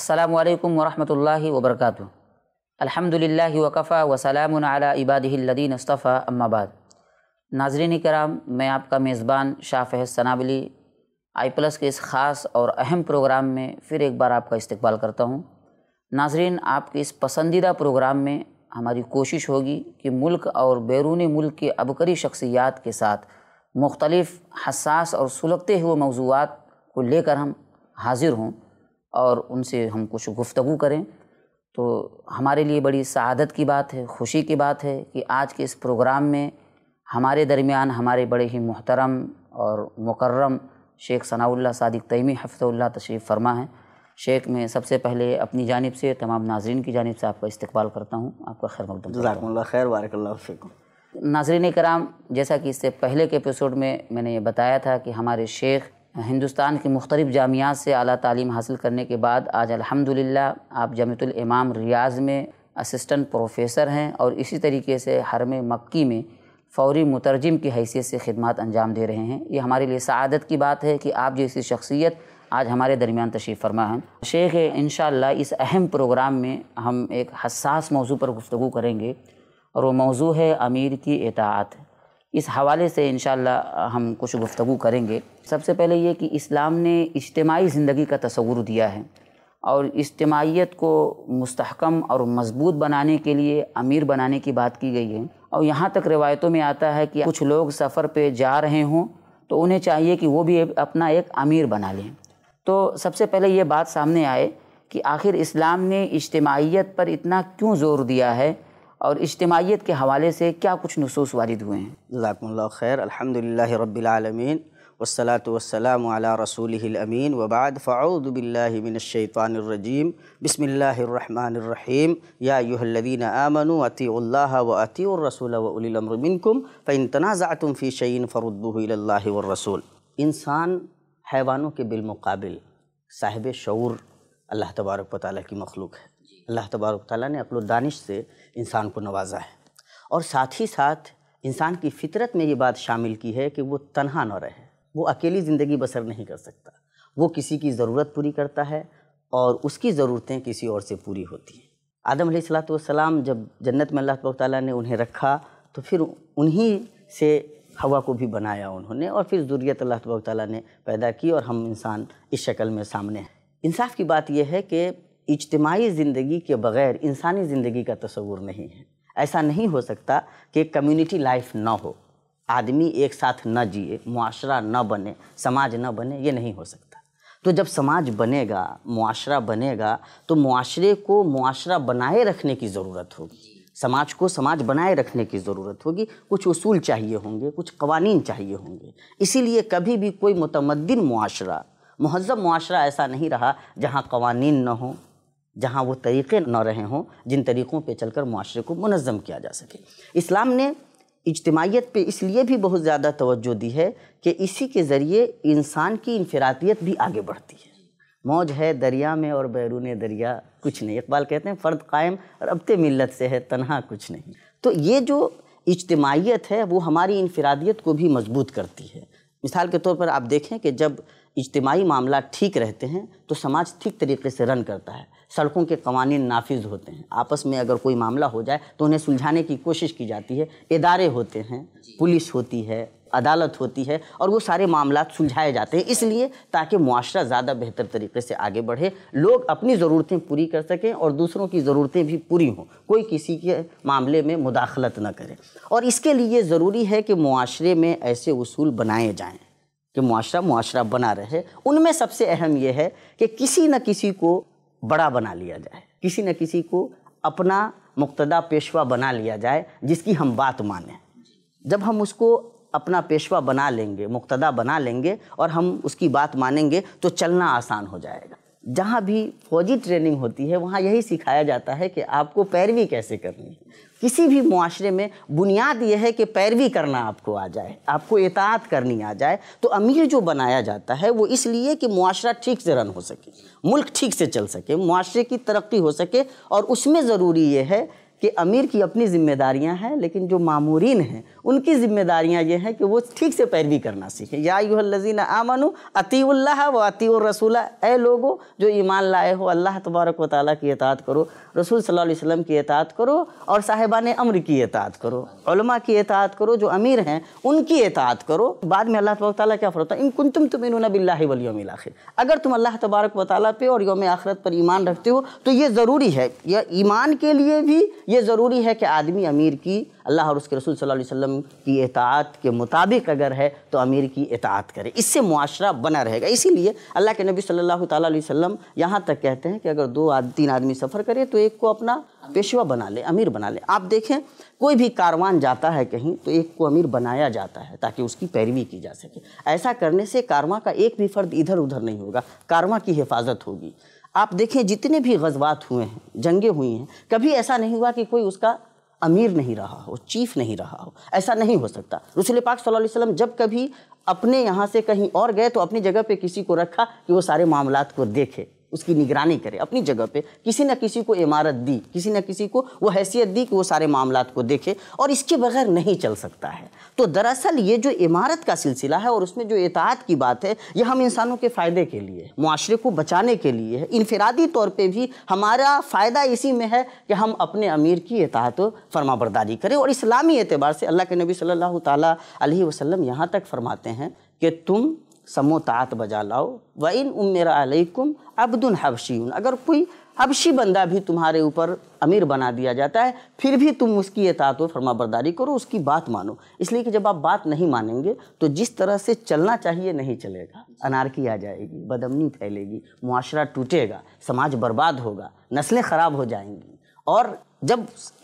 السلام علیکم ورحمۃ اللہ وبرکاتہ الحمد للہ وقفہ وسلام العلیٰ عباد اما بعد ناظرین کرام میں آپ کا میزبان شاہ فہد ثنابلی آئی پلس کے اس خاص اور اہم پروگرام میں پھر ایک بار آپ کا استقبال کرتا ہوں ناظرین آپ کے اس پسندیدہ پروگرام میں ہماری کوشش ہوگی کہ ملک اور بیرون ملک کے ابکری شخصیات کے ساتھ مختلف حساس اور سلگتے ہوئے موضوعات کو لے کر ہم حاضر ہوں اور ان سے ہم کچھ گفتگو کریں تو ہمارے لیے بڑی سعادت کی بات ہے خوشی کی بات ہے کہ آج کے اس پروگرام میں ہمارے درمیان ہمارے بڑے ہی محترم اور مکرم شیخ ثناء اللہ صادق تیمی حفظ اللہ تشریف فرما ہے شیخ میں سب سے پہلے اپنی جانب سے تمام ناظرین کی جانب سے آپ کا استقبال کرتا ہوں آپ کا خیر مقدم جزاکم اللہ خیر بارک اللہ ناظرین کرام جیسا کہ اس سے پہلے کے ایپیسوڈ میں میں نے یہ بتایا تھا کہ ہمارے شیخ ہندوستان کے مختلف جامعات سے اعلیٰ تعلیم حاصل کرنے کے بعد آج الحمد للہ آپ جامعۃ الامام ریاض میں اسسٹنٹ پروفیسر ہیں اور اسی طریقے سے حرم مکی میں فوری مترجم کی حیثیت سے خدمات انجام دے رہے ہیں یہ ہمارے لیے سعادت کی بات ہے کہ آپ جیسی شخصیت آج ہمارے درمیان تشریف فرما شیخ ہے شیخ انشاءاللہ اس اہم پروگرام میں ہم ایک حساس موضوع پر گفتگو کریں گے اور وہ موضوع ہے امیر کی اطاعت اس حوالے سے انشاءاللہ ہم کچھ گفتگو کریں گے سب سے پہلے یہ کہ اسلام نے اجتماعی زندگی کا تصور دیا ہے اور اجتماعیت کو مستحکم اور مضبوط بنانے کے لیے امیر بنانے کی بات کی گئی ہے اور یہاں تک روایتوں میں آتا ہے کہ کچھ لوگ سفر پہ جا رہے ہوں تو انہیں چاہیے کہ وہ بھی اپنا ایک امیر بنا لیں تو سب سے پہلے یہ بات سامنے آئے کہ آخر اسلام نے اجتماعیت پر اتنا کیوں زور دیا ہے اور اجتماعیت کے حوالے سے کیا کچھ نصوص وارد ہوئے ہیں جزاکم اللہ خیر الحمد العالمین والصلاة والسلام على رسوله الأمين وبعد من الشيطان الرجيم بسم اللہ الرحمن الرحیم یا أيها الذين آمنوا أطيعوا و وأطيعوا الرسول منكم فإن تنازعتم في فی فردوه إلى الله والرسول انسان حیوانوں کے بالمقابل صاحب شعور اللہ تبارک و تعالیٰ کی مخلوق ہے اللہ تبارک تعالیٰ نے و دانش سے انسان کو نوازا ہے اور ساتھ ہی ساتھ انسان کی فطرت میں یہ بات شامل کی ہے کہ وہ تنہا نہ رہے وہ اکیلی زندگی بسر نہیں کر سکتا وہ کسی کی ضرورت پوری کرتا ہے اور اس کی ضرورتیں کسی اور سے پوری ہوتی ہیں آدم علیہ السلاۃ والسلام جب جنت میں اللہ تبارک تعالیٰ نے انہیں رکھا تو پھر انہی سے ہوا کو بھی بنایا انہوں نے اور پھر ضروریت اللہ تبارک تعالیٰ نے پیدا کی اور ہم انسان اس شکل میں سامنے ہیں انصاف کی بات یہ ہے کہ اجتماعی زندگی کے بغیر انسانی زندگی کا تصور نہیں ہے ایسا نہیں ہو سکتا کہ کمیونٹی لائف نہ ہو آدمی ایک ساتھ نہ جیے معاشرہ نہ بنے سماج نہ بنے یہ نہیں ہو سکتا تو جب سماج بنے گا معاشرہ بنے گا تو معاشرے کو معاشرہ بنائے رکھنے کی ضرورت ہوگی سماج کو سماج بنائے رکھنے کی ضرورت ہوگی کچھ اصول چاہیے ہوں گے کچھ قوانین چاہیے ہوں گے اسی لیے کبھی بھی کوئی متمدن معاشرہ مہذب معاشرہ ایسا نہیں رہا جہاں قوانین نہ ہوں جہاں وہ طریقے نہ رہے ہوں جن طریقوں پہ چل کر معاشرے کو منظم کیا جا سکے اسلام نے اجتماعیت پہ اس لیے بھی بہت زیادہ توجہ دی ہے کہ اسی کے ذریعے انسان کی انفرادیت بھی آگے بڑھتی ہے موج ہے دریا میں اور بیرون دریا کچھ نہیں اقبال کہتے ہیں فرد قائم اور ابت ملت سے ہے تنہا کچھ نہیں تو یہ جو اجتماعیت ہے وہ ہماری انفرادیت کو بھی مضبوط کرتی ہے مثال کے طور پر آپ دیکھیں کہ جب اجتماعی معاملات ٹھیک رہتے ہیں تو سماج ٹھیک طریقے سے رن کرتا ہے سڑکوں کے قوانین نافذ ہوتے ہیں آپس میں اگر کوئی معاملہ ہو جائے تو انہیں سلجھانے کی کوشش کی جاتی ہے ادارے ہوتے ہیں جی۔ پولیس ہوتی ہے عدالت ہوتی ہے اور وہ سارے معاملات سلجھائے جاتے ہیں اس لیے تاکہ معاشرہ زیادہ بہتر طریقے سے آگے بڑھے لوگ اپنی ضرورتیں پوری کر سکیں اور دوسروں کی ضرورتیں بھی پوری ہوں کوئی کسی کے معاملے میں مداخلت نہ کرے اور اس کے لیے ضروری ہے کہ معاشرے میں ایسے اصول بنائے جائیں کہ معاشرہ معاشرہ بنا رہے ان میں سب سے اہم یہ ہے کہ کسی نہ کسی کو بڑا بنا لیا جائے کسی نہ کسی کو اپنا مقتدہ پیشوا بنا لیا جائے جس کی ہم بات مانیں جب ہم اس کو اپنا پیشوا بنا لیں گے مقتدہ بنا لیں گے اور ہم اس کی بات مانیں گے تو چلنا آسان ہو جائے گا جہاں بھی فوجی ٹریننگ ہوتی ہے وہاں یہی سکھایا جاتا ہے کہ آپ کو پیروی کیسے کرنی ہے کسی بھی معاشرے میں بنیاد یہ ہے کہ پیروی کرنا آپ کو آ جائے آپ کو اطاعت کرنی آ جائے تو امیر جو بنایا جاتا ہے وہ اس لیے کہ معاشرہ ٹھیک سے رن ہو سکے ملک ٹھیک سے چل سکے معاشرے کی ترقی ہو سکے اور اس میں ضروری یہ ہے کہ امیر کی اپنی ذمہ داریاں ہیں لیکن جو معمورین ہیں ان کی ذمہ داریاں یہ ہیں کہ وہ ٹھیک سے پیروی کرنا سیکھیں یا یو الزین آمنو من عطی اللہ و عطی الرسولہ اے لوگوں جو ایمان لائے ہو اللہ تبارک و تعالیٰ کی اطاعت کرو رسول صلی اللہ علیہ وسلم کی اطاعت کرو اور صاحبان امر کی اطاعت کرو علماء کی اطاعت کرو جو امیر ہیں ان کی اطاعت کرو بعد میں اللہ تبارک و تعالیٰ کیا فرماتا ہے کنتم تم باللہ والیوم الاخر اگر تم اللہ تبارک و تعالیٰ پہ اور یوم آخرت پر ایمان رکھتے ہو تو یہ ضروری ہے یا ایمان کے لیے بھی یہ ضروری ہے کہ آدمی امیر کی اللہ اور اس کے رسول صلی اللہ علیہ وسلم کی اطاعت کے مطابق اگر ہے تو امیر کی اطاعت کرے اس سے معاشرہ بنا رہے گا اسی لیے اللہ کے نبی صلی اللہ تعالیٰ علیہ وسلم یہاں تک کہتے ہیں کہ اگر دو تین آدمی سفر کرے تو ایک کو اپنا پیشوا بنا لے امیر بنا لے آپ دیکھیں کوئی بھی کاروان جاتا ہے کہیں تو ایک کو امیر بنایا جاتا ہے تاکہ اس کی پیروی کی جا سکے ایسا کرنے سے کارواں کا ایک بھی فرد ادھر ادھر نہیں ہوگا کارواں کی حفاظت ہوگی آپ دیکھیں جتنے بھی غزوات ہوئے ہیں جنگیں ہوئی ہیں کبھی ایسا نہیں ہوا کہ کوئی اس کا امیر نہیں رہا ہو چیف نہیں رہا ہو ایسا نہیں ہو سکتا رسول پاک صلی اللہ علیہ وسلم جب کبھی اپنے یہاں سے کہیں اور گئے تو اپنی جگہ پہ کسی کو رکھا کہ وہ سارے معاملات کو دیکھے اس کی نگرانی کرے اپنی جگہ پہ کسی نہ کسی کو عمارت دی کسی نہ کسی کو وہ حیثیت دی کہ وہ سارے معاملات کو دیکھے اور اس کے بغیر نہیں چل سکتا ہے تو دراصل یہ جو عمارت کا سلسلہ ہے اور اس میں جو اطاعت کی بات ہے یہ ہم انسانوں کے فائدے کے لیے معاشرے کو بچانے کے لیے ہے انفرادی طور پہ بھی ہمارا فائدہ اسی میں ہے کہ ہم اپنے امیر کی اطاعت و فرما برداری کریں اور اسلامی اعتبار سے اللہ کے نبی صلی اللہ تعالیٰ علیہ وسلم یہاں تک فرماتے ہیں کہ تم سمو طاعت بجا لاؤ وَإِنْ أُمِّرَ عَلَيْكُمْ عَبْدٌ عبد اگر کوئی حبشی بندہ بھی تمہارے اوپر امیر بنا دیا جاتا ہے پھر بھی تم اس کی اطاعت و فرما برداری کرو اس کی بات مانو اس لیے کہ جب آپ بات نہیں مانیں گے تو جس طرح سے چلنا چاہیے نہیں چلے گا انارکی آ جائے گی بدمنی پھیلے گی معاشرہ ٹوٹے گا سماج برباد ہوگا نسلیں خراب ہو جائیں گی اور جب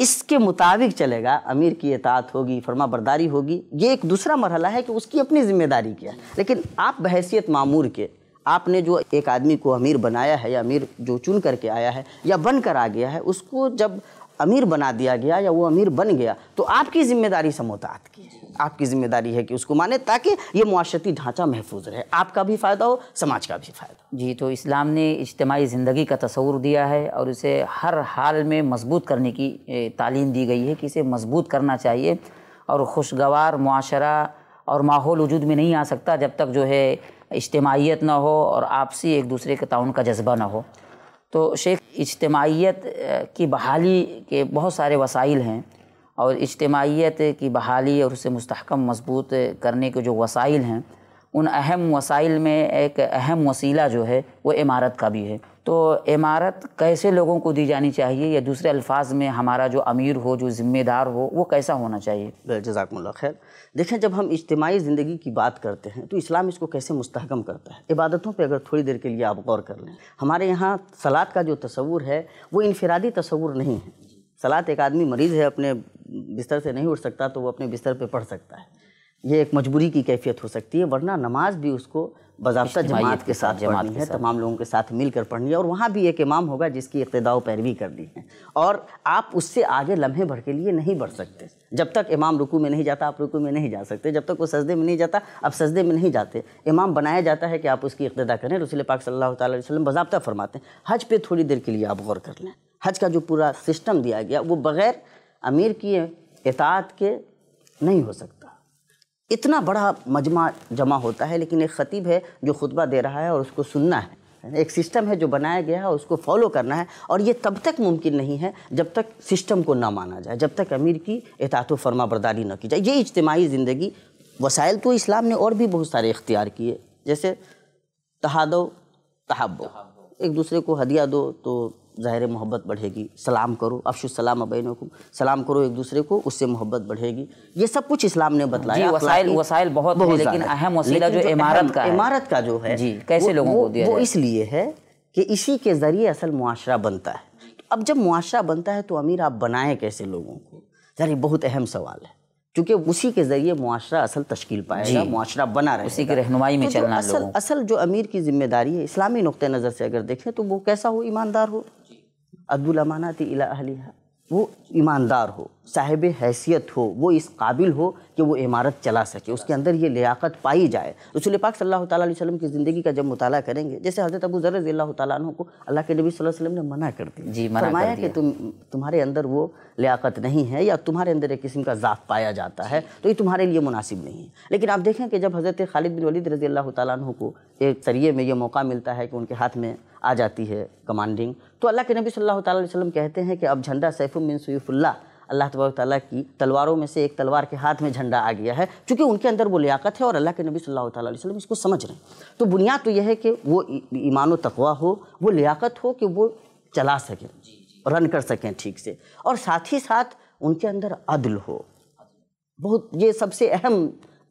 اس کے مطابق چلے گا امیر کی اطاعت ہوگی فرما برداری ہوگی یہ ایک دوسرا مرحلہ ہے کہ اس کی اپنی ذمہ داری کیا ہے لیکن آپ بحیثیت معمور کے آپ نے جو ایک آدمی کو امیر بنایا ہے یا امیر جو چن کر کے آیا ہے یا بن کر آ گیا ہے اس کو جب امیر بنا دیا گیا یا وہ امیر بن گیا تو آپ کی ذمہ داری سموتا کی ہے آپ کی ذمہ داری ہے کہ اس کو مانے تاکہ یہ معاشرتی ڈھانچہ محفوظ رہے آپ کا بھی فائدہ ہو سماج کا بھی فائدہ ہو جی تو اسلام نے اجتماعی زندگی کا تصور دیا ہے اور اسے ہر حال میں مضبوط کرنے کی تعلیم دی گئی ہے کہ اسے مضبوط کرنا چاہیے اور خوشگوار معاشرہ اور ماحول وجود میں نہیں آ سکتا جب تک جو ہے اجتماعیت نہ ہو اور آپسی ایک دوسرے کے تعاون کا جذبہ نہ ہو تو شیخ اجتماعیت کی بحالی کے بہت سارے وسائل ہیں اور اجتماعیت کی بحالی اور اسے مستحکم مضبوط کرنے کے جو وسائل ہیں ان اہم وسائل میں ایک اہم وسیلہ جو ہے وہ عمارت کا بھی ہے تو عمارت کیسے لوگوں کو دی جانی چاہیے یا دوسرے الفاظ میں ہمارا جو امیر ہو جو ذمہ دار ہو وہ کیسا ہونا چاہیے جزاکم اللہ خیر دیکھیں جب ہم اجتماعی زندگی کی بات کرتے ہیں تو اسلام اس کو کیسے مستحکم کرتا ہے عبادتوں پہ اگر تھوڑی دیر کے لیے آپ غور کر لیں ہمارے یہاں سلاد کا جو تصور ہے وہ انفرادی تصور نہیں ہے سلاد ایک آدمی مریض ہے اپنے بستر سے نہیں اٹھ سکتا تو وہ اپنے بستر پہ پڑھ سکتا ہے یہ ایک مجبوری کی کیفیت ہو سکتی ہے ورنہ نماز بھی اس کو باضابطہ جماعت کے ساتھ جماعت ہے تمام لوگوں کے ساتھ مل کر پڑھنی ہے اور وہاں بھی ایک امام ہوگا جس کی اقتداء و پیروی کرنی ہے اور آپ اس سے آگے لمحے بھر کے لیے نہیں بڑھ سکتے جب تک امام رکو میں نہیں جاتا آپ رکو میں نہیں جا سکتے جب تک وہ سجدے میں نہیں جاتا آپ سجدے میں نہیں جاتے امام بنایا جاتا ہے کہ آپ اس کی اقتداء کریں رسول پاک صلی اللہ تعالی علیہ وسلم باضابطہ فرماتے ہیں حج پہ تھوڑی دیر کے لیے آپ غور کر لیں حج کا جو پورا سسٹم دیا گیا وہ بغیر امیر کی اطاعت کے نہیں ہو سکتا اتنا بڑا مجمع جمع ہوتا ہے لیکن ایک خطیب ہے جو خطبہ دے رہا ہے اور اس کو سننا ہے ایک سسٹم ہے جو بنایا گیا ہے اور اس کو فالو کرنا ہے اور یہ تب تک ممکن نہیں ہے جب تک سسٹم کو نہ مانا جائے جب تک امیر کی اطاعت و فرما برداری نہ کی جائے یہ اجتماعی زندگی وسائل تو اسلام نے اور بھی بہت سارے اختیار کیے جیسے تحادو تحب ایک دوسرے کو ہدیہ دو تو ظاہر محبت بڑھے گی سلام کرو افش سلام ابین سلام کرو ایک دوسرے کو اس سے محبت بڑھے گی یہ سب کچھ اسلام نے بتلایا اس لیے ہے کہ اسی کے ذریعے اصل معاشرہ بنتا ہے اب جب معاشرہ بنتا ہے تو امیر آپ بنائیں کیسے لوگوں کو یار بہت اہم سوال ہے چونکہ اسی کے ذریعے معاشرہ اصل تشکیل پائے گا جی۔ معاشرہ بنا رہے اسی رہنمائی میں چلنا اصل جو امیر کی ذمہ داری ہے اسلامی نقطہ نظر سے اگر دیکھیں تو وہ کیسا ہو ایماندار ہو عبد الا اہلیہ وہ ایماندار ہو صاحب حیثیت ہو وہ اس قابل ہو کہ وہ عمارت چلا سکے اس کے اندر یہ لیاقت پائی جائے رسول پاک صلی اللہ تعالیٰ علیہ وسلم کی زندگی کا جب مطالعہ کریں گے جیسے حضرت ابو رضی اللہ تعالیٰ عنہ کو اللہ کے نبی صلی اللہ علیہ وسلم نے منع کر دیا جی منایا کہ تم تمہارے اندر وہ لیاقت نہیں ہے یا تمہارے اندر ایک قسم کا ضعف پایا جاتا ہے جی۔ تو یہ تمہارے لیے مناسب نہیں ہے لیکن آپ دیکھیں کہ جب حضرت خالد بن ولید رضی اللہ تعالیٰ عنہ کو ایک ذریعے میں یہ موقع ملتا ہے کہ ان کے ہاتھ میں آ جاتی ہے کمانڈنگ تو اللہ کے نبی صلی اللہ تعالیٰ علیہ وسلم کہتے ہیں کہ اب جھنڈا سیف من سیف اللہ اللہ تعالیٰ کی تلواروں میں سے ایک تلوار کے ہاتھ میں جھنڈا آ گیا ہے چونکہ ان کے اندر وہ لیاقت ہے اور اللہ کے نبی صلی اللہ تعالیٰ علیہ وسلم اس کو سمجھ رہے ہیں تو بنیاد تو یہ ہے کہ وہ ایمان و تقوا ہو وہ لیاقت ہو کہ وہ چلا سکیں رن کر سکیں ٹھیک سے اور ساتھ ہی ساتھ ان کے اندر عدل ہو بہت یہ سب سے اہم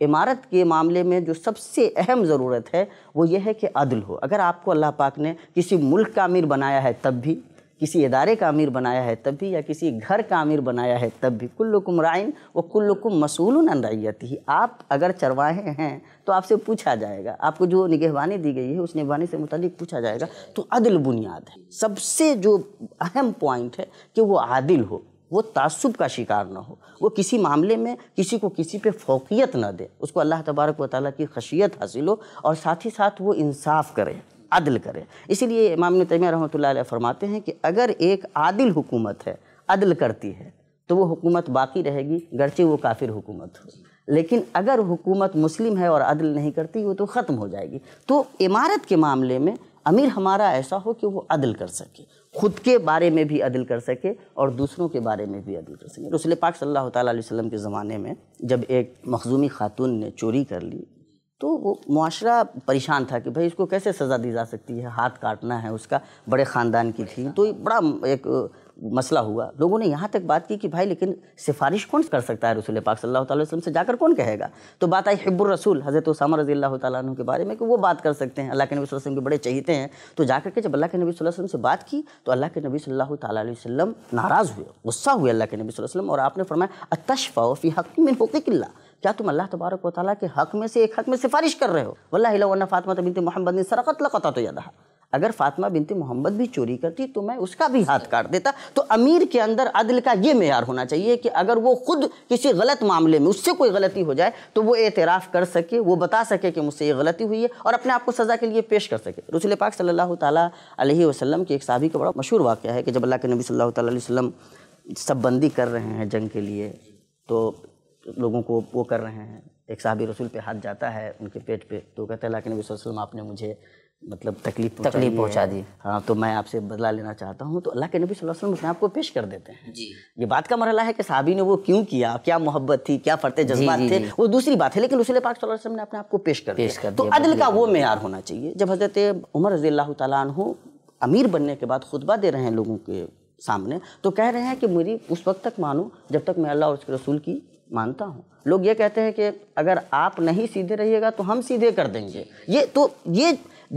عمارت کے معاملے میں جو سب سے اہم ضرورت ہے وہ یہ ہے کہ عدل ہو اگر آپ کو اللہ پاک نے کسی ملک کا امیر بنایا ہے تب بھی کسی ادارے کا امیر بنایا ہے تب بھی یا کسی گھر کا امیر بنایا ہے تب بھی کلکم رائن و کلکم مسول ان نائیت ہی آپ اگر چرواہیں ہیں تو آپ سے پوچھا جائے گا آپ کو جو نگہبانی دی گئی ہے اس نگہبانی سے متعلق پوچھا جائے گا تو عدل بنیاد ہے سب سے جو اہم پوائنٹ ہے کہ وہ عادل ہو وہ تعصب کا شکار نہ ہو وہ کسی معاملے میں کسی کو کسی پہ فوقیت نہ دے اس کو اللہ تبارک و تعالیٰ کی خشیت حاصل ہو اور ساتھ ہی ساتھ وہ انصاف کرے عدل کرے اسی لیے امام تیمیہ رحمۃ اللہ علیہ فرماتے ہیں کہ اگر ایک عادل حکومت ہے عدل کرتی ہے تو وہ حکومت باقی رہے گی گرچہ وہ کافر حکومت ہو لیکن اگر حکومت مسلم ہے اور عدل نہیں کرتی وہ تو ختم ہو جائے گی تو عمارت کے معاملے میں امیر ہمارا ایسا ہو کہ وہ عدل کر سکے خود کے بارے میں بھی عدل کر سکے اور دوسروں کے بارے میں بھی عدل کر سکے رسول پاک صلی اللہ تعالیٰ علیہ وسلم کے زمانے میں جب ایک مخزومی خاتون نے چوری کر لی تو وہ معاشرہ پریشان تھا کہ بھائی اس کو کیسے سزا دی جا سکتی ہے ہاتھ کاٹنا ہے اس کا بڑے خاندان کی تھی تو بڑا ایک مسئلہ ہوا لوگوں نے یہاں تک بات کی کہ بھائی لیکن سفارش کون کر سکتا ہے رسول پاک صلی اللہ تعالی وسلم سے جا کر کون کہے گا تو بات آئی حب الرسول حضرت ثمہ رضی اللہ تعالیٰ عنہ کے بارے میں کہ وہ بات کر سکتے ہیں اللہ کے نبی صلی اللہ علیہ وسلم کے بڑے چہیتے ہیں تو جا کر کے جب اللہ کے نبی صلی اللہ علیہ وسلم سے بات کی تو اللہ کے نبی صلی اللہ تعالیٰ علیہ وسلم ناراض ہوئے غصہ ہوئے اللہ کے نبی صلی اللہ وسلم اور آپ نے فرمایا اتشفا فی حق من ہوتے اللہ کیا تم اللہ تبارک و تعالیٰ کے حق میں سے ایک حق میں سفارش کر رہے ہو واللہ اللہ علیہ فاطمہ بنت محمد نے سرقت لقطہ تو یادہا اگر فاطمہ بنت محمد بھی چوری کرتی تو میں اس کا بھی ہاتھ کاٹ دیتا تو امیر کے اندر عدل کا یہ معیار ہونا چاہیے کہ اگر وہ خود کسی غلط معاملے میں اس سے کوئی غلطی ہو جائے تو وہ اعتراف کر سکے وہ بتا سکے کہ مجھ سے یہ غلطی ہوئی ہے اور اپنے آپ کو سزا کے لیے پیش کر سکے رسول پاک صلی اللہ تعالیٰ علیہ وسلم کی ایک صحابی کا بڑا مشہور واقعہ ہے کہ جب اللہ کے نبی صلی اللہ علیہ وسلم سب بندی کر رہے ہیں جنگ کے لیے تو لوگوں کو وہ کر رہے ہیں ایک صحابی رسول پہ ہاتھ جاتا ہے ان کے پیٹ پہ تو کہتے اللہ کے نبی صلی اللہ علیہ وسلم آپ نے مجھے مطلب تکلیف تکلیف پہنچا دی ہاں تو میں آپ سے بدلہ لینا چاہتا ہوں تو اللہ کے نبی صلی اللہ علیہ وسلم اپنے آپ کو پیش کر دیتے ہیں جی۔ یہ بات کا مرحلہ ہے کہ صحابی نے وہ کیوں کیا کیا محبت تھی کیا فرتے جی، جذبات جی، تھے وہ دوسری بات ہے لیکن رسول پاک صلی اللہ علیہ وسلم نے اپنے آپ کو پیش کر پیش کر عدل کا وہ معیار ہونا چاہیے جب حضرت عمر رضی اللہ تعالیٰ عنہ امیر بننے کے بعد خطبہ دے رہے ہیں لوگوں کے سامنے تو کہہ رہے ہیں کہ میری اس وقت تک مانو جب تک میں اللہ اور اس کے رسول کی مانتا ہوں لوگ یہ کہتے ہیں کہ اگر آپ نہیں سیدھے رہیے گا تو ہم سیدھے کر دیں گے یہ تو یہ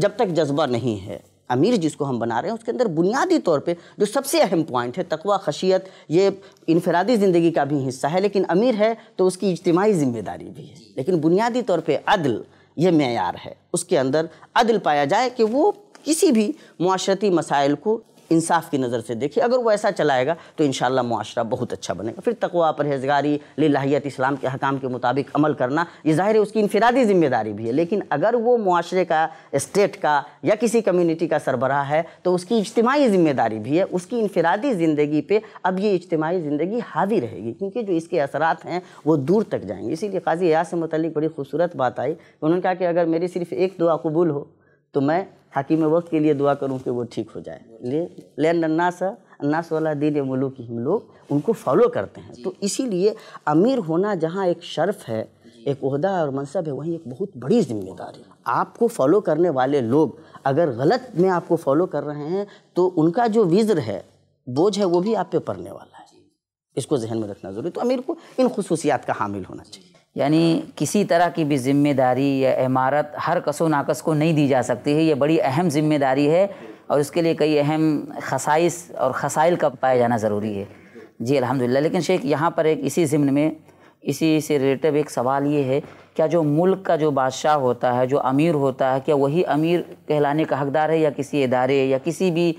جب تک جذبہ نہیں ہے امیر جس کو ہم بنا رہے ہیں اس کے اندر بنیادی طور پہ جو سب سے اہم پوائنٹ ہے تقوی خشیت یہ انفرادی زندگی کا بھی حصہ ہے لیکن امیر ہے تو اس کی اجتماعی ذمہ داری بھی ہے لیکن بنیادی طور پہ عدل یہ معیار ہے اس کے اندر عدل پایا جائے کہ وہ کسی بھی معاشرتی مسائل کو انصاف کی نظر سے دیکھیں اگر وہ ایسا چلائے گا تو انشاءاللہ معاشرہ بہت اچھا بنے گا پھر تقوا پرہیزگاری للہیت اسلام کے حکام کے مطابق عمل کرنا یہ ظاہر ہے اس کی انفرادی ذمہ داری بھی ہے لیکن اگر وہ معاشرے کا اسٹیٹ کا یا کسی کمیونٹی کا سربراہ ہے تو اس کی اجتماعی ذمہ داری بھی ہے اس کی انفرادی زندگی پہ اب یہ اجتماعی زندگی حاوی رہے گی کیونکہ جو اس کے اثرات ہیں وہ دور تک جائیں گے اسی لیے قاضی ایاز سے متعلق بڑی خوبصورت بات آئی انہوں نے کہا کہ اگر میری صرف ایک دعا قبول ہو تو میں تاکہ میں وقت کے لیے دعا کروں کہ وہ ٹھیک ہو جائے لین الناس الناس والا دین ملوکی ہم لوگ ان کو فالو کرتے ہیں تو اسی لیے امیر ہونا جہاں ایک شرف ہے ایک عہدہ اور منصب ہے وہیں ایک بہت بڑی ذمہ داری آپ کو فالو کرنے والے لوگ اگر غلط میں آپ کو فالو کر رہے ہیں تو ان کا جو وزر ہے بوجھ ہے وہ بھی آپ پہ پڑنے والا ہے اس کو ذہن میں رکھنا ضروری تو امیر کو ان خصوصیات کا حامل ہونا چاہیے یعنی کسی طرح کی بھی ذمہ داری یا عمارت ہر کس و ناقص کو نہیں دی جا سکتی ہے یہ بڑی اہم ذمہ داری ہے اور اس کے لیے کئی اہم خصائص اور خسائل کا پایا جانا ضروری ہے جی الحمدللہ لیکن شیخ یہاں پر ایک اسی ضمن میں اسی سے ریلیٹو ایک سوال یہ ہے کیا جو ملک کا جو بادشاہ ہوتا ہے جو امیر ہوتا ہے کیا وہی امیر کہلانے کا حقدار ہے یا کسی ادارے یا کسی بھی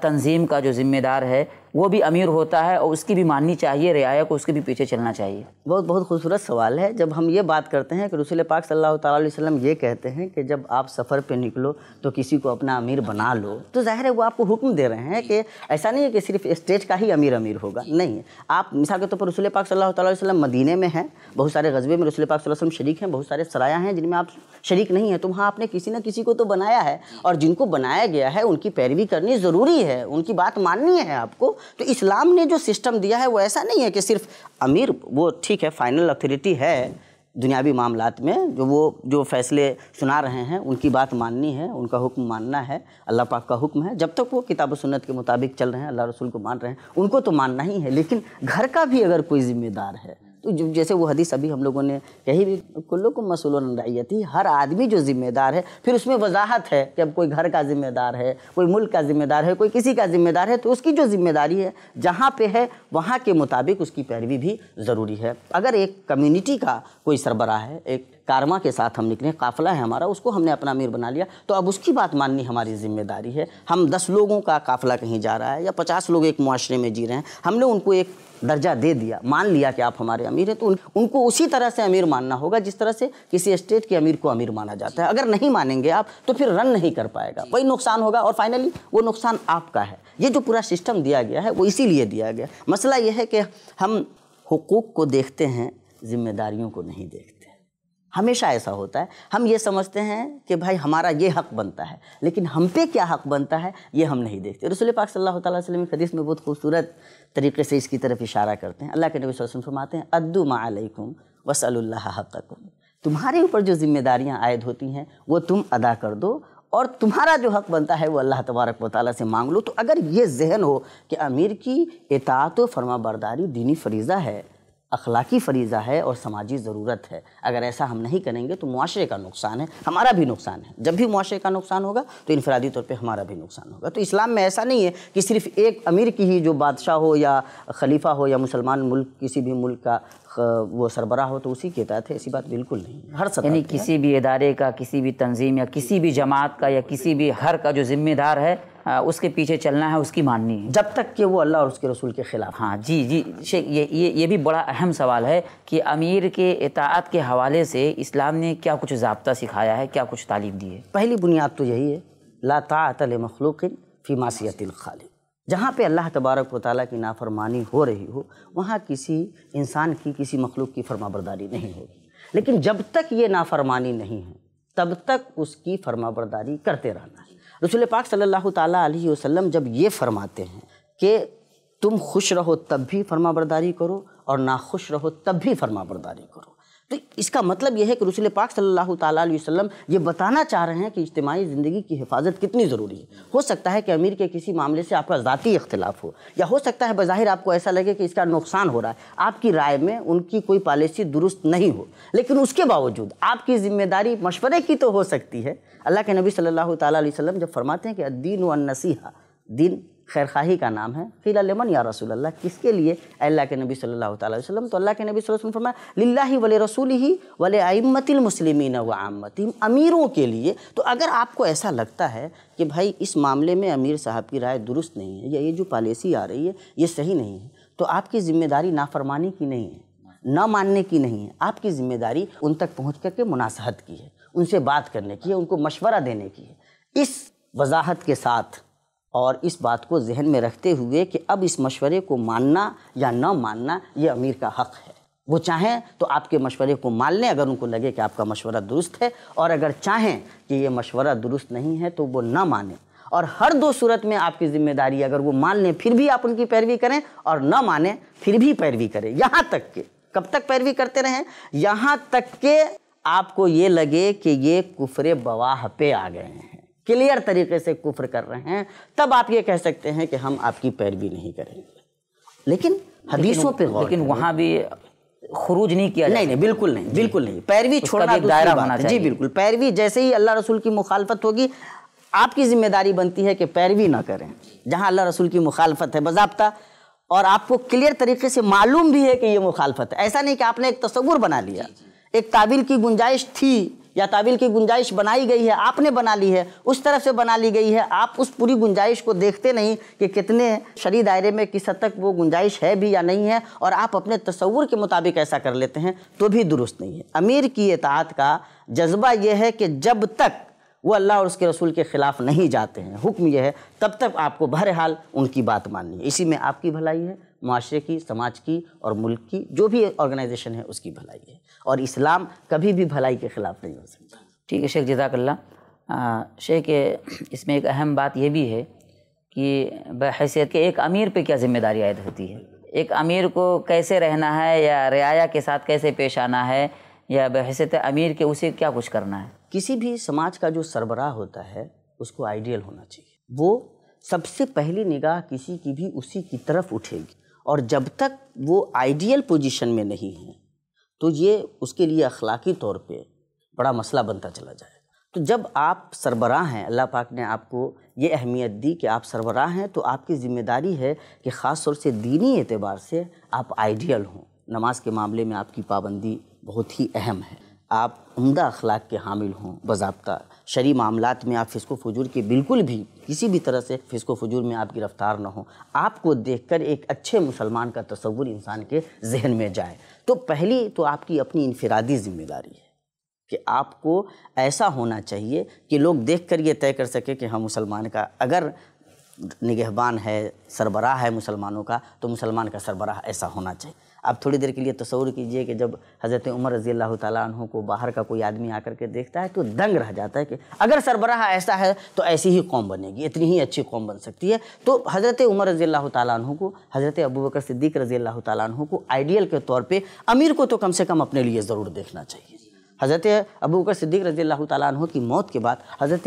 تنظیم کا جو ذمہ دار ہے وہ بھی امیر ہوتا ہے اور اس کی بھی ماننی چاہیے رعایا کو اس کے بھی پیچھے چلنا چاہیے بہت بہت خوبصورت سوال ہے جب ہم یہ بات کرتے ہیں کہ رسول پاک صلی اللہ تعالیٰ علیہ وسلم یہ کہتے ہیں کہ جب آپ سفر پہ نکلو تو کسی کو اپنا امیر بنا لو تو ظاہر ہے وہ آپ کو حکم دے رہے ہیں کہ ایسا نہیں ہے کہ صرف اسٹیٹ کا ہی امیر امیر ہوگا نہیں آپ مثال کے طور پر رسول پاک صلی اللہ تعالیٰ علیہ وسلم مدینہ میں ہیں بہت سارے غذبے میں رسول پاک صلی اللہ علیہ وسلم شریک ہیں بہت سارے سرایا ہیں جن میں آپ شریک نہیں ہیں تو وہاں آپ نے کسی نہ کسی کو تو بنایا ہے اور جن کو بنایا گیا ہے ان کی پیروی کرنی ضروری ہے ان کی بات ماننی ہے آپ کو تو اسلام نے جو سسٹم دیا ہے وہ ایسا نہیں ہے کہ صرف امیر وہ ٹھیک ہے فائنل اتھارٹی ہے دنیاوی معاملات میں جو وہ جو فیصلے سنا رہے ہیں ان کی بات ماننی ہے ان کا حکم ماننا ہے اللہ پاک کا حکم ہے جب تک وہ کتاب و سنت کے مطابق چل رہے ہیں اللہ رسول کو مان رہے ہیں ان کو تو ماننا ہی ہے لیکن گھر کا بھی اگر کوئی ذمہ دار ہے جیسے وہ حدیث ابھی ہم لوگوں نے کہی بھی کلو کو مسول و ہر آدمی جو ذمہ دار ہے پھر اس میں وضاحت ہے کہ اب کوئی گھر کا ذمہ دار ہے کوئی ملک کا ذمہ دار ہے کوئی کسی کا ذمہ دار ہے تو اس کی جو ذمہ داری ہے جہاں پہ ہے وہاں کے مطابق اس کی پیروی بھی ضروری ہے اگر ایک کمیونٹی کا کوئی سربراہ ہے ایک کارواں کے ساتھ ہم نکلے قافلہ ہے ہمارا اس کو ہم نے اپنا امیر بنا لیا تو اب اس کی بات ماننی ہماری ذمہ داری ہے ہم دس لوگوں کا قافلہ کہیں جا رہا ہے یا پچاس لوگ ایک معاشرے میں جی رہے ہیں ہم نے ان کو ایک درجہ دے دیا مان لیا کہ آپ ہمارے امیر ہیں تو ان کو اسی طرح سے امیر ماننا ہوگا جس طرح سے کسی اسٹیٹ کے امیر کو امیر مانا جاتا ہے اگر نہیں مانیں گے آپ تو پھر رن نہیں کر پائے گا وہی نقصان ہوگا اور فائنلی وہ نقصان آپ کا ہے یہ جو پورا سسٹم دیا گیا ہے وہ اسی لیے دیا گیا مسئلہ یہ ہے کہ ہم حقوق کو دیکھتے ہیں ذمہ داریوں کو نہیں دیکھتے ہمیشہ ایسا ہوتا ہے ہم یہ سمجھتے ہیں کہ بھائی ہمارا یہ حق بنتا ہے لیکن ہم پہ کیا حق بنتا ہے یہ ہم نہیں دیکھتے رسول پاک صلی اللہ تعالیٰ وسلم حدیث میں بہت خوبصورت طریقے سے اس کی طرف اشارہ کرتے ہیں اللہ کے نبی صلی اللہ علیہ وسلم فرماتے ہیں ادو ما علیکم وصلی اللہ تمہارے اوپر جو ذمہ داریاں عائد ہوتی ہیں وہ تم ادا کر دو اور تمہارا جو حق بنتا ہے وہ اللہ تبارک و تعالیٰ سے مانگ لو تو اگر یہ ذہن ہو کہ امیر کی اطاعت و فرما برداری دینی فریضہ ہے اخلاقی فریضہ ہے اور سماجی ضرورت ہے اگر ایسا ہم نہیں کریں گے تو معاشرے کا نقصان ہے ہمارا بھی نقصان ہے جب بھی معاشرے کا نقصان ہوگا تو انفرادی طور پہ ہمارا بھی نقصان ہوگا تو اسلام میں ایسا نہیں ہے کہ صرف ایک امیر کی ہی جو بادشاہ ہو یا خلیفہ ہو یا مسلمان ملک کسی بھی ملک کا وہ سربراہ ہو تو اسی کے تحت ہے ایسی بات بالکل نہیں ہر یعنی کسی بھی ادارے کا کسی بھی تنظیم یا کسی بھی جماعت کا یا کسی بھی ہر کا جو ذمہ دار ہے اس کے پیچھے چلنا ہے اس کی ماننی ہے جب تک کہ وہ اللہ اور اس کے رسول کے خلاف ہاں جی جی یہ یہ بھی بڑا اہم سوال ہے کہ امیر کے اطاعت کے حوالے سے اسلام نے کیا کچھ ضابطہ سکھایا ہے کیا کچھ تعلیم دی ہے پہلی بنیاد تو یہی ہے لا طاعت لمخلوق فی معصیت الخالق جہاں پہ اللہ تبارک و تعالیٰ کی نافرمانی ہو رہی ہو وہاں کسی انسان کی کسی مخلوق کی فرما برداری نہیں ہو لیکن جب تک یہ نافرمانی نہیں ہے تب تک اس کی فرما برداری کرتے رہنا ہے رسول پاک صلی اللہ تعالیٰ علیہ وسلم جب یہ فرماتے ہیں کہ تم خوش رہو تب بھی فرما برداری کرو اور ناخوش رہو تب بھی فرما برداری کرو تو اس کا مطلب یہ ہے کہ رسول پاک صلی اللہ تعالیٰ علیہ وسلم یہ بتانا چاہ رہے ہیں کہ اجتماعی زندگی کی حفاظت کتنی ضروری ہے ہو سکتا ہے کہ امیر کے کسی معاملے سے آپ کا ذاتی اختلاف ہو یا ہو سکتا ہے بظاہر آپ کو ایسا لگے کہ اس کا نقصان ہو رہا ہے آپ کی رائے میں ان کی کوئی پالیسی درست نہیں ہو لیکن اس کے باوجود آپ کی ذمہ داری مشورے کی تو ہو سکتی ہے اللہ کے نبی صلی اللہ تعالیٰ علیہ وسلم جب فرماتے ہیں کہ دین و انصحا دین خیرخواہی کا نام ہے پھر لمن یا رسول اللہ کس کے لیے اللہ کے نبی صلی اللہ تعالی وسلم تو اللہ کے نبی صلی اللہ علیہ وسلم فرمایا للہ ولِ رسول ہی ولِمۃ المسلمین واتیم امیروں کے لیے تو اگر آپ کو ایسا لگتا ہے کہ بھائی اس معاملے میں امیر صاحب کی رائے درست نہیں ہے یا یہ جو پالیسی آ رہی ہے یہ صحیح نہیں ہے تو آپ کی ذمہ داری نافرمانی کی نہیں ہے نہ ماننے کی نہیں ہے آپ کی ذمہ داری ان تک پہنچ کر کے مناسحت کی ہے ان سے بات کرنے کی ہے ان کو مشورہ دینے کی ہے اس وضاحت کے ساتھ اور اس بات کو ذہن میں رکھتے ہوئے کہ اب اس مشورے کو ماننا یا نہ ماننا یہ امیر کا حق ہے وہ چاہیں تو آپ کے مشورے کو مان لیں اگر ان کو لگے کہ آپ کا مشورہ درست ہے اور اگر چاہیں کہ یہ مشورہ درست نہیں ہے تو وہ نہ مانیں اور ہر دو صورت میں آپ کی ذمہ داری اگر وہ مان لیں پھر بھی آپ ان کی پیروی کریں اور نہ مانیں پھر بھی پیروی کریں یہاں تک کہ کب تک پیروی کرتے رہیں یہاں تک کہ آپ کو یہ لگے کہ یہ کفر بواہ پہ آ گئے ہیں کلیئر طریقے سے کفر کر رہے ہیں تب آپ یہ کہہ سکتے ہیں کہ ہم آپ کی پیروی نہیں کریں گے لیکن حدیثوں پہ لیکن وہاں بھی خروج نہیں کیا نہیں نہیں بالکل نہیں جی۔ بالکل نہیں پیروی چھوڑا دائرہ جی بالکل پیروی جیسے ہی اللہ رسول کی مخالفت ہوگی آپ کی ذمہ داری بنتی ہے کہ پیروی نہ کریں جہاں اللہ رسول کی مخالفت ہے باضابطہ اور آپ کو کلیئر طریقے سے معلوم بھی ہے کہ یہ مخالفت ہے ایسا نہیں کہ آپ نے ایک تصور بنا لیا جی، جی۔ ایک تعبیر کی گنجائش تھی یا تعویل کی گنجائش بنائی گئی ہے آپ نے بنا لی ہے اس طرف سے بنا لی گئی ہے آپ اس پوری گنجائش کو دیکھتے نہیں کہ کتنے شریع دائرے میں کس حد تک وہ گنجائش ہے بھی یا نہیں ہے اور آپ اپنے تصور کے مطابق ایسا کر لیتے ہیں تو بھی درست نہیں ہے امیر کی اطاعت کا جذبہ یہ ہے کہ جب تک وہ اللہ اور اس کے رسول کے خلاف نہیں جاتے ہیں حکم یہ ہے تب تک آپ کو بہرحال ان کی بات ماننی ہے اسی میں آپ کی بھلائی ہے معاشرے کی سماج کی اور ملک کی جو بھی آرگنائزیشن ہے اس کی بھلائی ہے اور اسلام کبھی بھی بھلائی کے خلاف نہیں ہو سکتا ٹھیک ہے شیخ جزاک اللہ شیخ اس میں ایک اہم بات یہ بھی ہے کہ بحیثیت کے ایک امیر پہ کیا ذمہ داری عائد ہوتی ہے ایک امیر کو کیسے رہنا ہے یا رعایا کے ساتھ کیسے پیش آنا ہے یا بحیثیت امیر کے اسے کیا کچھ کرنا ہے کسی بھی سماج کا جو سربراہ ہوتا ہے اس کو آئیڈیل ہونا چاہیے وہ سب سے پہلی نگاہ کسی کی بھی اسی کی طرف اٹھے گی اور جب تک وہ آئیڈیل پوزیشن میں نہیں ہیں تو یہ اس کے لیے اخلاقی طور پہ بڑا مسئلہ بنتا چلا جائے تو جب آپ سربراہ ہیں اللہ پاک نے آپ کو یہ اہمیت دی کہ آپ سربراہ ہیں تو آپ کی ذمہ داری ہے کہ خاص طور سے دینی اعتبار سے آپ آئیڈیل ہوں نماز کے معاملے میں آپ کی پابندی بہت ہی اہم ہے آپ عمدہ اخلاق کے حامل ہوں باضابطہ شرعی معاملات میں آپ فسق و فجور کے بالکل بھی کسی بھی طرح سے فسکو فجور میں آپ گرفتار نہ ہوں آپ کو دیکھ کر ایک اچھے مسلمان کا تصور انسان کے ذہن میں جائے تو پہلی تو آپ کی اپنی انفرادی ذمہ داری ہے کہ آپ کو ایسا ہونا چاہیے کہ لوگ دیکھ کر یہ طے کر سکے کہ ہاں مسلمان کا اگر نگہبان ہے سربراہ ہے مسلمانوں کا تو مسلمان کا سربراہ ایسا ہونا چاہیے آپ تھوڑی دیر کے لیے تصور کیجئے کہ جب حضرت عمر رضی اللہ تعالیٰ عنہ کو باہر کا کوئی آدمی آ کر کے دیکھتا ہے تو دنگ رہ جاتا ہے کہ اگر سربراہ ایسا ہے تو ایسی ہی قوم بنے گی اتنی ہی اچھی قوم بن سکتی ہے تو حضرت عمر رضی اللہ تعالیٰ عنہ کو حضرت ابو بکر صدیق رضی اللہ تعالیٰ عنہ کو آئیڈیل کے طور پہ امیر کو تو کم سے کم اپنے لیے ضرور دیکھنا چاہیے حضرت ابو بکر صدیق رضی اللہ تعالیٰ عنہ کی موت کے بعد حضرت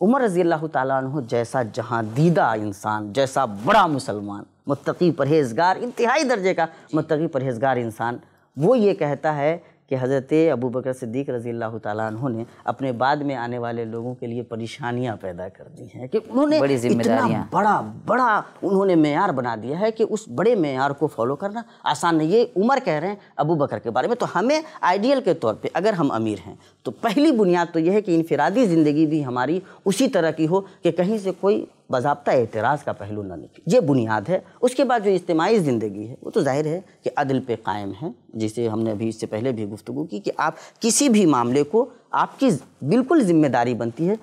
عمر رضی اللہ تعالیٰ عنہ جیسا جہاں دیدہ انسان جیسا بڑا مسلمان متقی پرہیزگار انتہائی درجے کا متقی پرہیزگار انسان وہ یہ کہتا ہے کہ حضرت ابو بکر صدیق رضی اللہ تعالیٰ عنہ نے اپنے بعد میں آنے والے لوگوں کے لیے پریشانیاں پیدا کر دی ہیں کہ انہوں نے بڑی ذمہ داریاں بڑا بڑا انہوں نے معیار بنا دیا ہے کہ اس بڑے معیار کو فالو کرنا آسان نہیں ہے عمر کہہ رہے ہیں ابو بکر کے بارے میں تو ہمیں آئیڈیل کے طور پہ اگر ہم امیر ہیں تو پہلی بنیاد تو یہ ہے کہ انفرادی زندگی بھی ہماری اسی طرح کی ہو کہ کہیں سے کوئی باضابطہ اعتراض کا پہلو نہ نکلے یہ بنیاد ہے اس کے بعد جو اجتماعی زندگی ہے وہ تو ظاہر ہے کہ عدل پہ قائم ہے جسے ہم نے ابھی اس سے پہلے بھی گفتگو کی کہ آپ کسی بھی معاملے کو آپ کی بالکل ذمہ داری بنتی ہے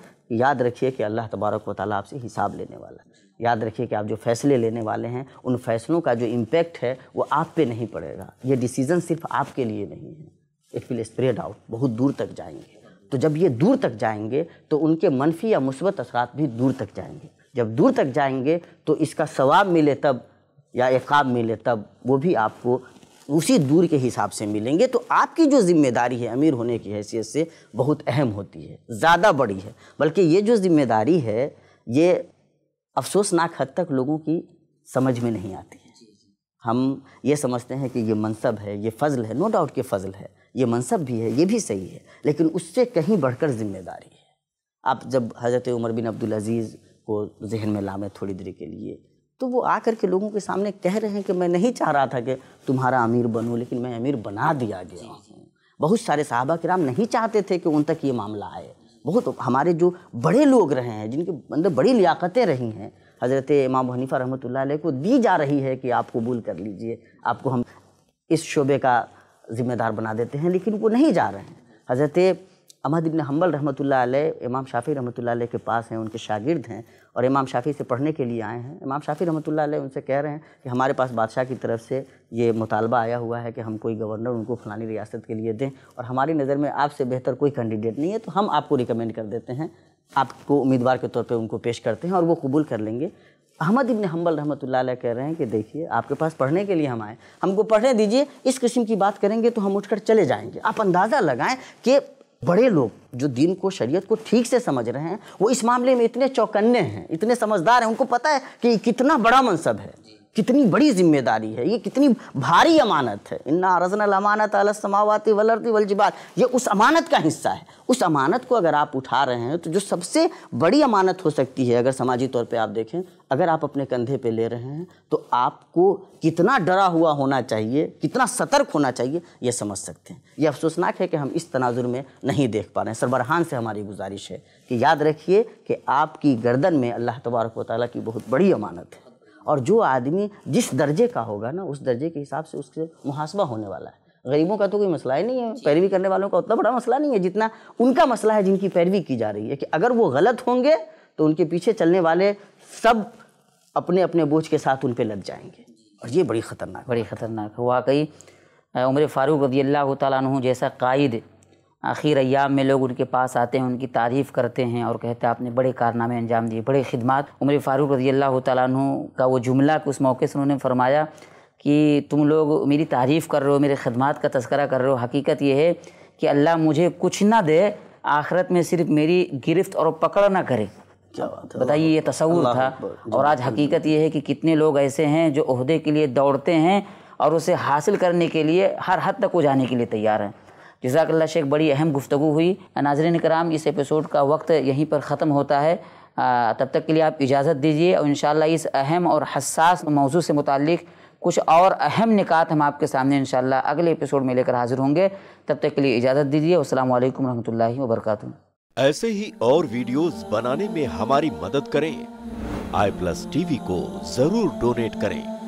یاد رکھیے کہ اللہ تبارک و تعالیٰ آپ سے حساب لینے والا ہے یاد رکھیے کہ آپ جو فیصلے لینے والے ہیں ان فیصلوں کا جو امپیکٹ ہے وہ آپ پہ نہیں پڑے گا یہ ڈیسیزن صرف آپ کے لیے نہیں ہے اٹ ول اسپریڈ آؤٹ بہت دور تک جائیں گے تو جب یہ دور تک جائیں گے تو ان کے منفی یا مثبت اثرات بھی دور تک جائیں گے جب دور تک جائیں گے تو اس کا ثواب ملے تب یا عقاب ملے تب وہ بھی آپ کو اسی دور کے حساب سے ملیں گے تو آپ کی جو ذمہ داری ہے امیر ہونے کی حیثیت سے بہت اہم ہوتی ہے زیادہ بڑی ہے بلکہ یہ جو ذمہ داری ہے یہ افسوسناک حد تک لوگوں کی سمجھ میں نہیں آتی ہے ہم یہ سمجھتے ہیں کہ یہ منصب ہے یہ فضل ہے نو ڈاؤٹ کہ فضل ہے یہ منصب بھی ہے یہ بھی صحیح ہے لیکن اس سے کہیں بڑھ کر ذمہ داری ہے آپ جب حضرت عمر بن عبدالعزیز کو ذہن میں لامے تھوڑی دیر کے لیے تو وہ آ کر کے لوگوں کے سامنے کہہ رہے ہیں کہ میں نہیں چاہ رہا تھا کہ تمہارا امیر بنوں لیکن میں امیر بنا دیا گیا ہوں بہت سارے صحابہ کرام نہیں چاہتے تھے کہ ان تک یہ معاملہ آئے بہت ہمارے جو بڑے لوگ رہے ہیں جن کے اندر بڑی لیاقتیں رہی ہیں حضرت امام حنیفہ رحمۃ اللہ علیہ کو دی جا رہی ہے کہ آپ قبول کر لیجئے آپ کو ہم اس شعبے کا ذمہ دار بنا دیتے ہیں لیکن وہ نہیں جا رہے ہیں حضرت احمد ابن حنبل رحمۃ اللہ علیہ امام شافی رحمۃ اللہ علیہ کے پاس ہیں ان کے شاگرد ہیں اور امام شافی سے پڑھنے کے لیے آئے ہیں امام شافی رحمۃ اللہ علیہ ان سے کہہ رہے ہیں کہ ہمارے پاس بادشاہ کی طرف سے یہ مطالبہ آیا ہوا ہے کہ ہم کوئی گورنر ان کو فلانی ریاست کے لیے دیں اور ہماری نظر میں آپ سے بہتر کوئی کینڈیڈیٹ نہیں ہے تو ہم آپ کو ریکمینڈ کر دیتے ہیں آپ کو امیدوار کے طور پہ ان کو پیش کرتے ہیں اور وہ قبول کر لیں گے احمد ابن حنبل رحمۃ اللہ علیہ کہہ رہے ہیں کہ دیکھیے آپ کے پاس پڑھنے کے لیے ہم آئے ہم کو پڑھنے دیجیے اس قسم کی بات کریں گے تو ہم اٹھ کر چلے جائیں گے آپ اندازہ لگائیں کہ بڑے لوگ جو دین کو شریعت کو ٹھیک سے سمجھ رہے ہیں وہ اس معاملے میں اتنے چوکنے ہیں اتنے سمجھدار ہیں ان کو پتہ ہے کہ کتنا بڑا منصب ہے جی کتنی بڑی ذمہ داری ہے یہ کتنی بھاری امانت ہے انا رزن الامانت علی السماوات والارض والجبال یہ اس امانت کا حصہ ہے اس امانت کو اگر آپ اٹھا رہے ہیں تو جو سب سے بڑی امانت ہو سکتی ہے اگر سماجی طور پہ آپ دیکھیں اگر آپ اپنے کندھے پہ لے رہے ہیں تو آپ کو کتنا ڈرا ہوا ہونا چاہیے کتنا سترک ہونا چاہیے یہ سمجھ سکتے ہیں یہ افسوسناک ہے کہ ہم اس تناظر میں نہیں دیکھ پا رہے ہیں سربراہان سے ہماری گزارش ہے کہ یاد رکھیے کہ آپ کی گردن میں اللہ تبارک و تعالیٰ کی بہت بڑی امانت ہے اور جو آدمی جس درجے کا ہوگا نا اس درجے کے حساب سے اس سے محاسبہ ہونے والا ہے غریبوں کا تو کوئی مسئلہ ہی نہیں ہے جی۔ پیروی کرنے والوں کا اتنا بڑا مسئلہ نہیں ہے جتنا ان کا مسئلہ ہے جن کی پیروی کی جا رہی ہے کہ اگر وہ غلط ہوں گے تو ان کے پیچھے چلنے والے سب اپنے اپنے بوجھ کے ساتھ ان پہ لگ جائیں گے اور یہ بڑی خطرناک بڑی خطرناک واقعی عمر فاروق رضی اللہ تعالیٰ عنہ جیسا قائد آخر ایام میں لوگ ان کے پاس آتے ہیں ان کی تعریف کرتے ہیں اور کہتے ہیں آپ نے بڑے کارنامے انجام دیے بڑے خدمات عمر فاروق رضی اللہ تعالیٰ عنہ کا وہ جملہ کہ اس موقع سے انہوں نے فرمایا کہ تم لوگ میری تعریف کر رہے ہو میرے خدمات کا تذکرہ کر رہے ہو حقیقت یہ ہے کہ اللہ مجھے کچھ نہ دے آخرت میں صرف میری گرفت اور پکڑ نہ کرے بتائیے یہ تصور تھا جی، اور آج حقیقت یہ ہے کہ کتنے لوگ ایسے ہیں جو عہدے کے لیے دوڑتے ہیں اور اسے حاصل کرنے کے لیے ہر حد تک وہ جانے کے لیے تیار ہیں جزاک اللہ شیخ بڑی اہم گفتگو ہوئی ناظرین کرام اس ایپیسوڈ کا وقت یہیں پر ختم ہوتا ہے تب تک کے لیے آپ اجازت دیجیے اور انشاءاللہ اس اہم اور حساس موضوع سے متعلق کچھ اور اہم نکات ہم آپ کے سامنے انشاءاللہ اگلے اپیسوڈ میں لے کر حاضر ہوں گے تب تک کے لیے اجازت دیجیے السلام علیکم ورحمۃ اللہ وبرکاتہ ایسے ہی اور ویڈیوز بنانے میں ہماری مدد کریں آئی پلس ٹی وی کو ضرور ڈونیٹ کریں